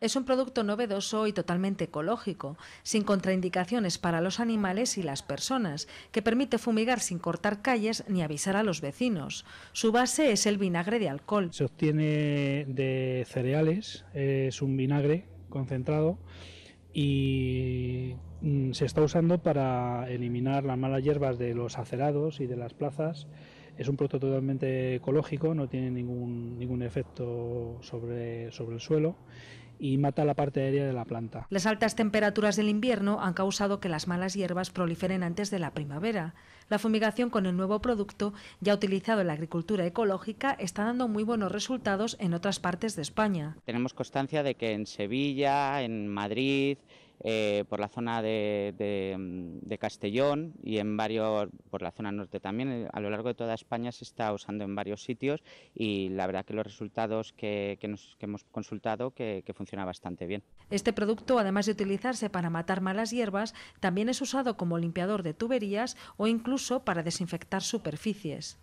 Es un producto novedoso y totalmente ecológico, sin contraindicaciones para los animales y las personas, que permite fumigar sin cortar calles ni avisar a los vecinos. Su base es el vinagre de alcohol. Se obtiene de cereales, es un vinagre concentrado y mm, se está usando para eliminar las malas hierbas de los acerados y de las plazas es un producto totalmente ecológico, no tiene ningún, efecto sobre, sobre el suelo y mata la parte aérea de la planta. Las altas temperaturas del invierno han causado que las malas hierbas proliferen antes de la primavera. La fumigación con el nuevo producto, ya utilizado en la agricultura ecológica, está dando muy buenos resultados en otras partes de España. Tenemos constancia de que en Sevilla, en Madrid, eh, por la zona mm, de, Castellón y en varios, por la zona norte también, eh, a lo largo de toda España se está usando en varios sitios y la verdad que los resultados que, hemos consultado que funciona bastante bien. Este producto, además de utilizarse para matar malas hierbas, también es usado como limpiador de tuberías o incluso para desinfectar superficies.